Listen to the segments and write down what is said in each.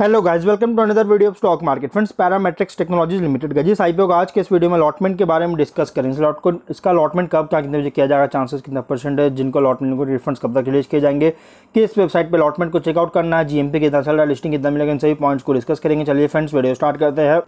hello guys welcome to another video of stock market friends Paramatrix Technologies Limited का जी आई आज के इस वीडियो में अलॉटमेंट के बारे में डिस्कस करें इस लॉट को इसका अलॉटमेंट कब क्या कितने बजे किया जाएगा चांसेस कितना परसेंट है जिनको अलॉटमेंट को रिफंड्स कब तक रिलीज किए जाएंगे किस वेबसाइट पर अलॉटमेंट को चेकआउट करना है जीएमपी कितना चल रहा है लिस्टिंग कितना मिलेगा इन सभी पॉइंट्स को डिस्कस करेंगे चलिए फ्रेंड्स वीडियो स्टार्ट करते हैं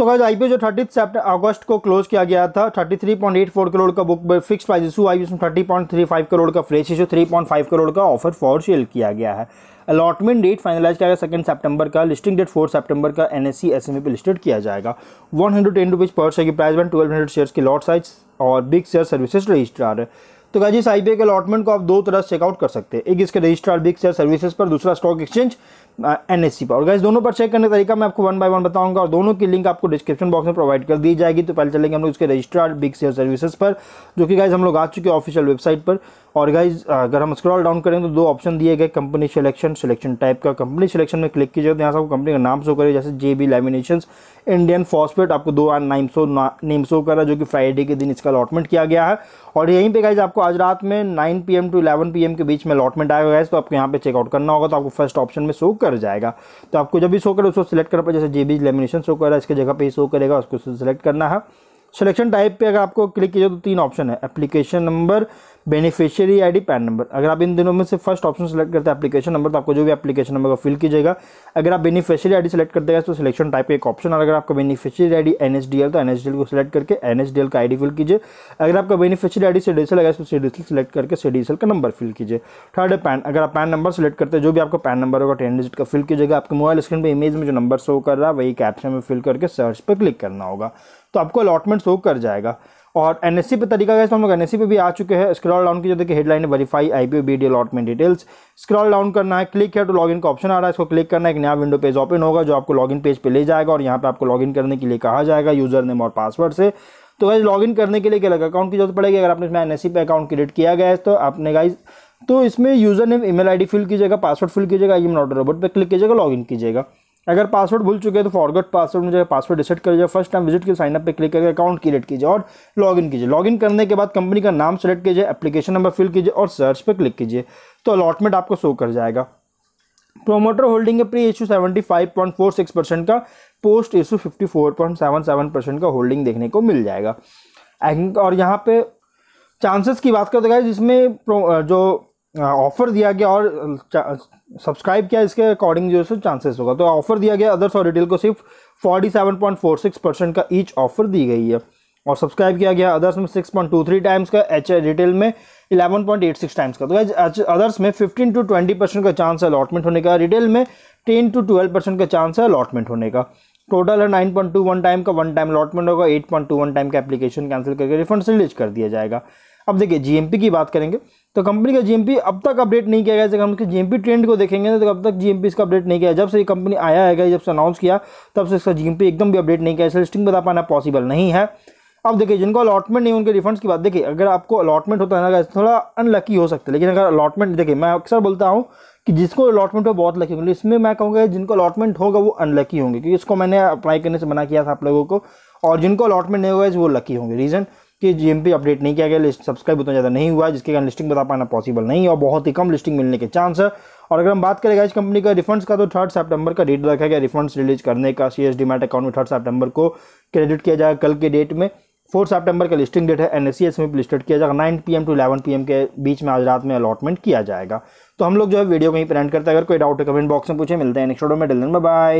तो गाइज आईपीओ जो थर्टी अगस्त को क्लोज किया गया था 33.84 करोड़ का बुक फिक्स प्राइस इशू आई उसमें 30.35 करोड़ का फ्रेश इशू 3.5 करोड़ का ऑफर फॉर सेल किया गया है अलॉटमेंट डेट फाइनलाइज किया गया सेकंड सितंबर का लिस्टिंग डेट फोर सितंबर का एन एस e पे लिस्टेड किया जाएगा वन हंड्रेड टेन पर शेयर की price one twelve hundred shares की लॉट साइज और बिग शेयर सर्विसेज रजिस्ट्रार है तो गाइज इस आई के अलॉटमेंट को आप दो तरह से चेकआउट कर सकते हैं एक इसके रजिस्ट्रार बिग शेयर सर्विसेज पर दूसरा stock exchange N S C पर और गाइज दोनों पर चेक करने का तरीका मैं आपको वन बाय वन बताऊंगा और दोनों की लिंक आपको डिस्क्रिप्शन बॉक्स में प्रोवाइड कर दी जाएगी तो पहले चलेंगे हम लोग इसके रजिस्ट्रार बिग शेयर सर्विसेज पर जो कि गाइज हम लोग आ चुके हैं ऑफिशियल वेबसाइट पर और गाइज अगर हम स्क्रॉल डाउन करें तो दो ऑप्शन दिए गए कंपनी सिलेक्शन सिलेक्शन टाइप का कंपनी सिलेक्शन में क्लिक कीजिए तो यहाँ से आपको कंपनी का नाम शो करिए जैसे J B lamination Indian phosphate आपको दो नाइम सो नेम शो करा जो कि फ्राइडे के दिन इसका अलॉटमेंट किया गया है और यहीं पे गाइज आपको आज रात में nine P to eleven P के बीच में अलॉटमेंट आएगा गाइज तो आपको यहाँ पे चेकआउट करना होगा तो आपको फर्स्ट ऑप्शन में शो कर कर जाएगा तो आपको जब भी शो करे उसको सिलेक्ट करना पड़ेगा जैसे जे बी लेमिनेशन शो कर रहा है इसके जगह पर ही शो करेगा उसको सिलेक्ट करना है सिलेक्शन टाइप पे अगर आपको क्लिक किया तो तीन ऑप्शन है application number beneficiary ID PAN number अगर आप इन दोनों में से फर्स्ट ऑप्शन सेलेक्ट करते हैं एप्लीकेशन नंबर तो आपको जो भी एप्लीकेशन नंबर का फिल कीजिएगा अगर आप बेनिफिशियरी आईडी सेलेक्ट करते हैं तो सिलेक्शन टाइप का एक ऑप्शन और अगर आपका बेनिफिशियरी आईडी एनएसडीएल तो एनएसडीएल को सिलेक्ट करके एनएसडीएल का आईडी फिल कीजिए अगर आपका बेनिफिशियरी आईडी सीडीएसएल लगा तो सीडीएसएल सेलेक्ट करके सीडीएसएल का नंबर फिल कीजिए थर्ड है पैन अगर आप पैन नंबर सेलेक्ट करते हैं जो भी आपका पैन नंबर होगा टेन डिजिट का फिल कीजिएगा आपके मोबाइल स्क्रीन पर इमेज में जो नंबर शो कर रहा है वही कैप्शन में फिल करके सर्च पर क्लिक करना होगा तो आपको अलॉटमेंट शो कर जाएगा और एन पर तरीका गया तो हम लोग एन पे भी आ चुके हैं स्क्रॉल डाउन की जो देखिए हेडलाइन है verify I P B allotment details scroll down करना है क्लिक है तो लॉगिन का ऑप्शन आ रहा है इसको क्लिक करना है एक नया विंडो पेज ओपन होगा जो आपको लॉगिन पेज पे ले जाएगा और यहाँ पे आपको लॉगिन करने के लिए कहा जाएगा यूजर नेम और पासवर्ड से तो गाइज लॉगिन करने के लिए क्या अकाउंट की जरूरत पड़ेगी अगर आपने इसमें एन एस सी पे अकाउंट क्रिएट किया गया है तो आपने गाइज तो इसमें user name email ID fill कीजिएगा पासवर्ड फिल कीजिएगा ई एम नॉट रोबोट पर क्लिक कीजिएगा लॉगिन कीजिएगा अगर पासवर्ड भूल चुके हैं तो फॉरगेट पासवर्ड में जो है पासवर्ड रिसेट करिए फर्स्ट टाइम विजिट के साइन अप पे क्लिक करके अकाउंट क्रिएट कीजिए और लॉगिन कीजिए लॉगिन करने के बाद कंपनी का नाम सेलेक्ट कीजिए एप्लीकेशन नंबर फिल कीजिए और सर्च पर क्लिक कीजिए तो अलॉटमेंट आपको शो कर जाएगा प्रोमोटर होल्डिंग है pre issue seventy five point four six percent का post issue fifty four point seven seven percent का होल्डिंग देखने को मिल जाएगा और यहाँ पे चांसेस की बात करते हैं जिसमें तो जो ऑफर दिया गया और सब्सक्राइब किया इसके अकॉर्डिंग जो है चांसेस होगा तो ऑफर दिया गया अदर्स और रिटेल को सिर्फ forty seven point four six percent का ईच ऑफर दी गई है और सब्सक्राइब किया गया अदर्स में six point two three times का एच रिटेल में पॉइंट एट सिक्स टाइम्स का तो अदर्स में फिफ्टीन टू ट्वेंटी परसेंट का चांस है अलॉटमेंट होने का रिटेल में टेन टू ट्वेल्व परसेंट का चांस है अलॉटमेंट होने का टोटल है nine point two one time का वन टाइम अलॉटमेंट होगा eight point two one time का एप्लीकेशन कैंसिल करके रिफंड से रिलीज कर दिया जाएगा अब देखिए जीएमपी की बात करेंगे तो कंपनी का जीएमपी अब तक अपडेट नहीं किया गया जब हम जीएमपी ट्रेंड को देखेंगे तो अब तक जीएमपी इसका अपडेट नहीं किया जब से ये कंपनी आया है जब से अनाउंस किया तब से इसका जीएमपी एकदम भी अपडेट नहीं किया इसलिए लिस्टिंग बता पाना पॉसिबल नहीं है अब देखिए जिनको अलॉटमेंट नहीं उनके रिफंड्स की बात देखिए अगर आपको अलॉटमेंट होता है ना थोड़ा अनलकी हो सकता है लेकिन अगर अलॉटमेंट देखिए मैं अक्सर बोलता हूँ कि जिसको अलॉटमेंट हो बहुत लकी होंगे इसमें मैं कहूँगा जिनको अलॉटमेंट होगा वो अनलकी होंगे क्योंकि इसको मैंने अप्लाई करने से मना किया था आप लोगों को और जिनको अलॉटमेंट नहीं होगा वो लकी होंगे रीज़न के जीएमपी अपडेट नहीं किया गया लिस्ट सब्सक्राइब उतना ज़्यादा नहीं हुआ जिसके कारण लिस्टिंग बता पाना पॉसिबल नहीं है और बहुत ही कम लिस्टिंग मिलने के चांस है और अगर हम बात करेंगे इस कंपनी का रिफंड्स का तो थर्ड सितंबर का डेट रखा गया रिफंड्स रिलीज करने का सी एस अकाउंट में थर्ड सेप्टेम्बर को क्रेडिट किया जाएगा कल के डेट में फोर्थ सेप्टेम्बर का लिस्टिंग डेट है एन में लिस्टेड किया जाएगा nine P to eleven P के बीच में आज रात में अलॉटमेंट किया जाएगा तो हम लोग जो है वीडियो कहीं ही एंड करते हैं अगर कोई डाउट है कमेंट बॉक्स में पूछे मिलते हैं नेक्स्ट वीडियो में डिलन बाय